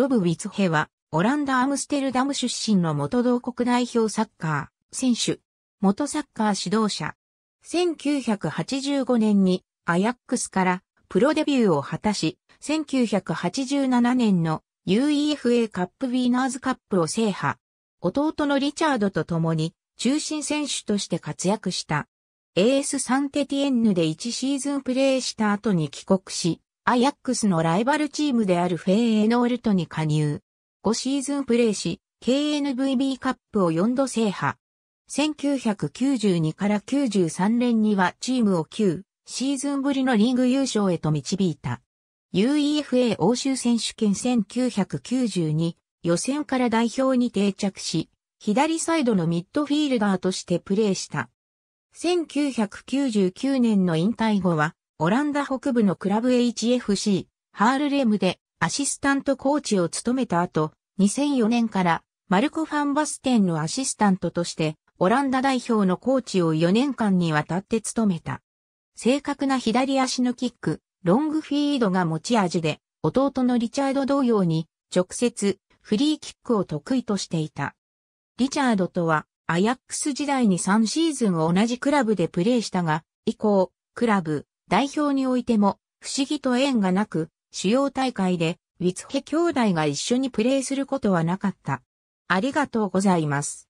ロブ・ウィツヘは、オランダ・アムステルダム出身の元同国代表サッカー、選手、元サッカー指導者。1985年にアヤックスからプロデビューを果たし、1987年の UEFA カップウィーナーズカップを制覇。弟のリチャードと共に中心選手として活躍した。AS サンテティエンヌで1シーズンプレーした後に帰国し、アヤックスのライバルチームであるフェーエノールトに加入。5シーズンプレーし、KNVB カップを4度制覇。1992から93年にはチームを9シーズンぶりのリーグ優勝へと導いた。UEFA 欧州選手権1992予選から代表に定着し、左サイドのミッドフィールダーとしてプレーした。1999年の引退後はオランダ北部のクラブ HFC、ハールレムでアシスタントコーチを務めた後、2004年からマルコ・ファンバステンのアシスタントとして、オランダ代表のコーチを4年間にわたって務めた。正確な左足のキック、ロングフィードが持ち味で、弟のリチャード同様に、直接、フリーキックを得意としていた。リチャードとは、アヤックス時代に3シーズンを同じクラブでプレーしたが、以降、クラブ、代表においても、不思議と縁がなく、主要大会で、ウィツヘ兄弟が一緒にプレーすることはなかった。ありがとうございます。